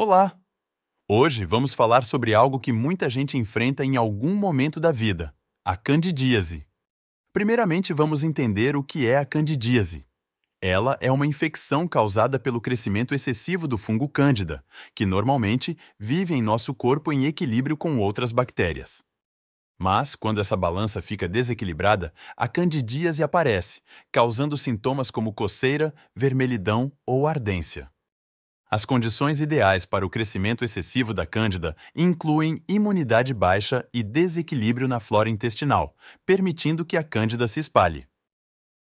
Olá! Hoje vamos falar sobre algo que muita gente enfrenta em algum momento da vida: a candidíase. Primeiramente, vamos entender o que é a candidíase. Ela é uma infecção causada pelo crescimento excessivo do fungo Cândida, que normalmente vive em nosso corpo em equilíbrio com outras bactérias. Mas, quando essa balança fica desequilibrada, a candidíase aparece, causando sintomas como coceira, vermelhidão ou ardência. As condições ideais para o crescimento excessivo da Cândida incluem imunidade baixa e desequilíbrio na flora intestinal, permitindo que a Cândida se espalhe.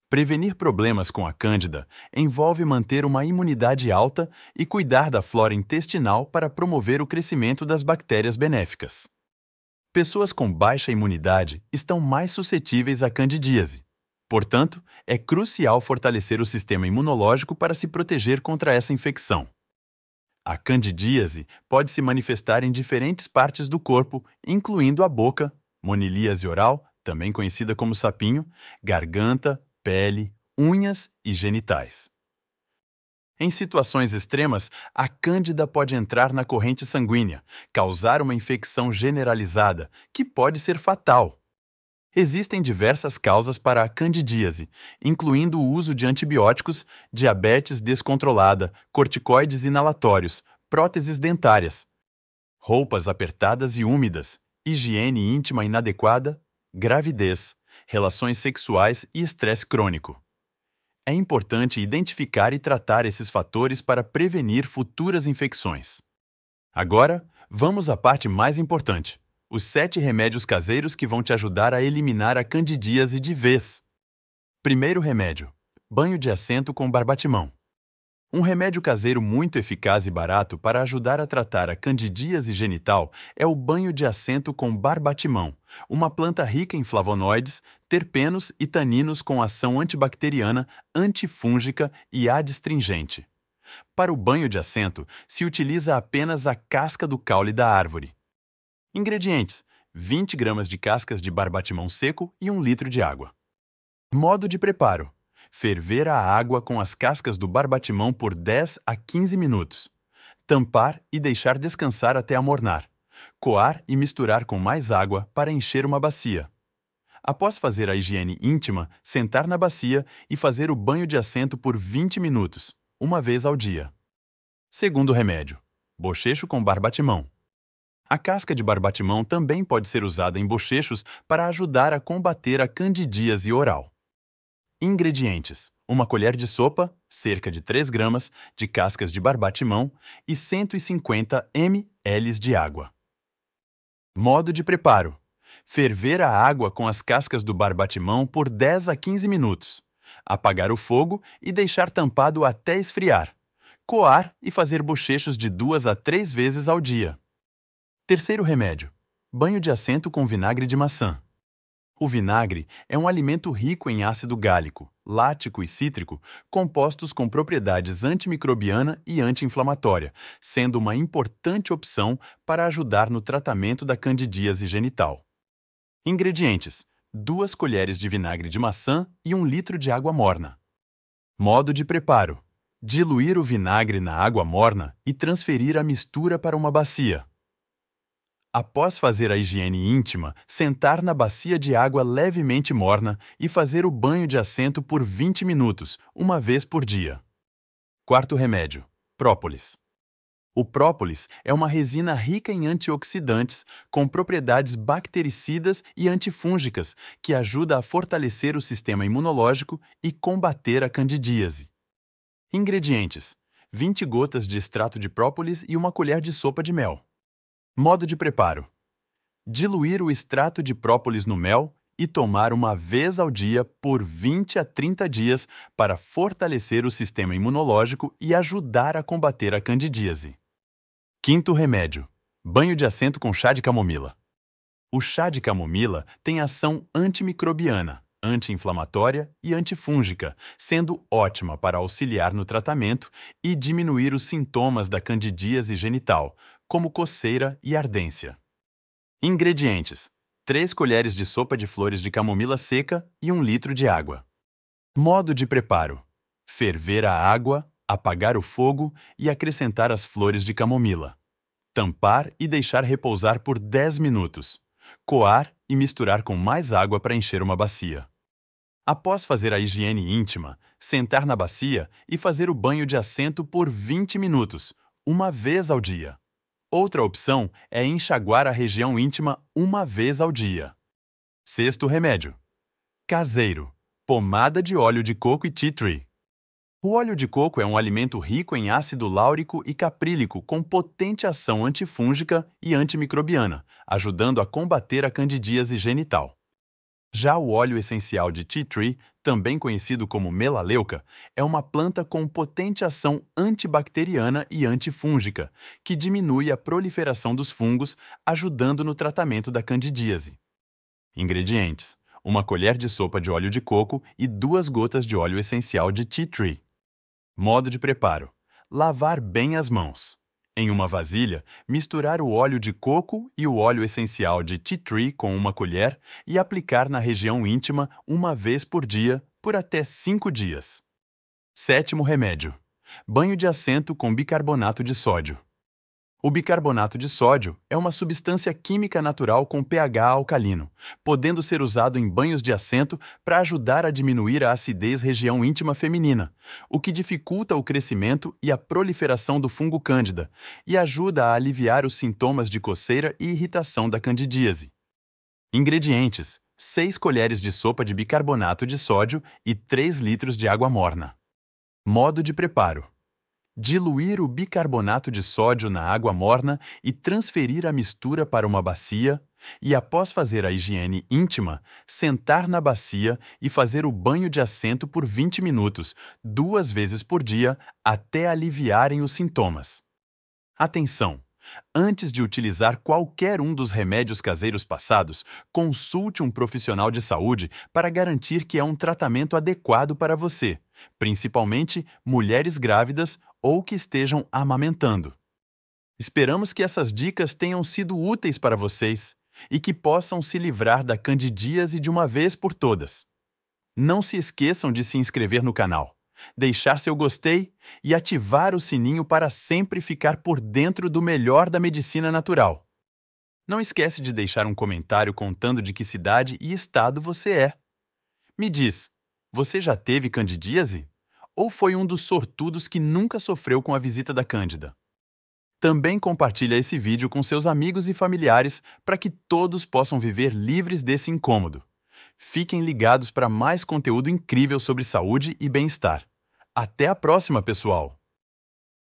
Prevenir problemas com a Cândida envolve manter uma imunidade alta e cuidar da flora intestinal para promover o crescimento das bactérias benéficas. Pessoas com baixa imunidade estão mais suscetíveis à candidíase. Portanto, é crucial fortalecer o sistema imunológico para se proteger contra essa infecção. A candidíase pode se manifestar em diferentes partes do corpo, incluindo a boca, monilíase oral, também conhecida como sapinho, garganta, pele, unhas e genitais. Em situações extremas, a cândida pode entrar na corrente sanguínea, causar uma infecção generalizada, que pode ser fatal. Existem diversas causas para a candidíase, incluindo o uso de antibióticos, diabetes descontrolada, corticoides inalatórios, próteses dentárias, roupas apertadas e úmidas, higiene íntima inadequada, gravidez, relações sexuais e estresse crônico. É importante identificar e tratar esses fatores para prevenir futuras infecções. Agora, vamos à parte mais importante: os sete remédios caseiros que vão te ajudar a eliminar a candidíase de vez. Primeiro remédio: banho de assento com barbatimão. Um remédio caseiro muito eficaz e barato para ajudar a tratar a candidíase genital é o banho de assento com barbatimão, uma planta rica em flavonoides, terpenos e taninos com ação antibacteriana, antifúngica e adstringente. Para o banho de assento, se utiliza apenas a casca do caule da árvore. Ingredientes: 20 gramas de cascas de barbatimão seco e 1 litro de água. Modo de preparo: ferver a água com as cascas do barbatimão por 10 a 15 minutos. Tampar e deixar descansar até amornar. Coar e misturar com mais água para encher uma bacia. Após fazer a higiene íntima, sentar na bacia e fazer o banho de assento por 20 minutos, uma vez ao dia. Segundo remédio: bochecho com barbatimão. A casca de barbatimão também pode ser usada em bochechos para ajudar a combater a candidíase oral. Ingredientes: uma colher de sopa, cerca de 3 gramas, de cascas de barbatimão e 150 ml de água. Modo de preparo: ferver a água com as cascas do barbatimão por 10 a 15 minutos. Apagar o fogo e deixar tampado até esfriar. Coar e fazer bochechos de duas a três vezes ao dia. Terceiro remédio: banho de assento com vinagre de maçã. O vinagre é um alimento rico em ácido gálico, lático e cítrico, compostos com propriedades antimicrobiana e anti-inflamatória, sendo uma importante opção para ajudar no tratamento da candidíase genital. Ingredientes: 2 colheres de vinagre de maçã e 1 um litro de água morna. Modo de preparo: diluir o vinagre na água morna e transferir a mistura para uma bacia. Após fazer a higiene íntima, sentar na bacia de água levemente morna e fazer o banho de assento por 20 minutos, uma vez por dia. Quarto remédio: própolis. O própolis é uma resina rica em antioxidantes, com propriedades bactericidas e antifúngicas, que ajuda a fortalecer o sistema imunológico e combater a candidíase. Ingredientes: 20 gotas de extrato de própolis e uma colher de sopa de mel. Modo de preparo: diluir o extrato de própolis no mel e tomar uma vez ao dia por 20 a 30 dias para fortalecer o sistema imunológico e ajudar a combater a candidíase. Quinto remédio: banho de assento com chá de camomila. O chá de camomila tem ação antimicrobiana, anti-inflamatória e antifúngica, sendo ótima para auxiliar no tratamento e diminuir os sintomas da candidíase genital, como coceira e ardência. Ingredientes: 3 colheres de sopa de flores de camomila seca e 1 litro de água. Modo de preparo: ferver a água, apagar o fogo e acrescentar as flores de camomila. Tampar e deixar repousar por 10 minutos. Coar e misturar com mais água para encher uma bacia. Após fazer a higiene íntima, sentar na bacia e fazer o banho de assento por 20 minutos, uma vez ao dia. Outra opção é enxaguar a região íntima uma vez ao dia. Sexto remédio: caseiro, pomada de óleo de coco e tea tree. O óleo de coco é um alimento rico em ácido láurico e caprílico com potente ação antifúngica e antimicrobiana, ajudando a combater a candidíase genital. Já o óleo essencial de tea tree, também conhecido como melaleuca, é uma planta com potente ação antibacteriana e antifúngica, que diminui a proliferação dos fungos, ajudando no tratamento da candidíase. Ingredientes: uma colher de sopa de óleo de coco e duas gotas de óleo essencial de tea tree. Modo de preparo: lavar bem as mãos. Em uma vasilha, misturar o óleo de coco e o óleo essencial de tea tree com uma colher e aplicar na região íntima uma vez por dia por até cinco dias. Sétimo remédio: banho de assento com bicarbonato de sódio. O bicarbonato de sódio é uma substância química natural com pH alcalino, podendo ser usado em banhos de assento para ajudar a diminuir a acidez região íntima feminina, o que dificulta o crescimento e a proliferação do fungo cândida e ajuda a aliviar os sintomas de coceira e irritação da candidíase. Ingredientes: 6 colheres de sopa de bicarbonato de sódio e 3 litros de água morna. Modo de preparo: Diluir o bicarbonato de sódio na água morna e transferir a mistura para uma bacia, e após fazer a higiene íntima, sentar na bacia e fazer o banho de assento por 20 minutos, duas vezes por dia, até aliviarem os sintomas. Atenção! Antes de utilizar qualquer um dos remédios caseiros passados, consulte um profissional de saúde para garantir que é um tratamento adequado para você, principalmente mulheres grávidas ou que estejam amamentando. Esperamos que essas dicas tenham sido úteis para vocês e que possam se livrar da candidíase de uma vez por todas. Não se esqueçam de se inscrever no canal, deixar seu gostei e ativar o sininho para sempre ficar por dentro do melhor da medicina natural. Não esquece de deixar um comentário contando de que cidade e estado você é. Me diz, você já teve candidíase? ou foi um dos sortudos que nunca sofreu com a visita da Cândida? Também compartilha esse vídeo com seus amigos e familiares para que todos possam viver livres desse incômodo. Fiquem ligados para mais conteúdo incrível sobre saúde e bem-estar. Até a próxima, pessoal!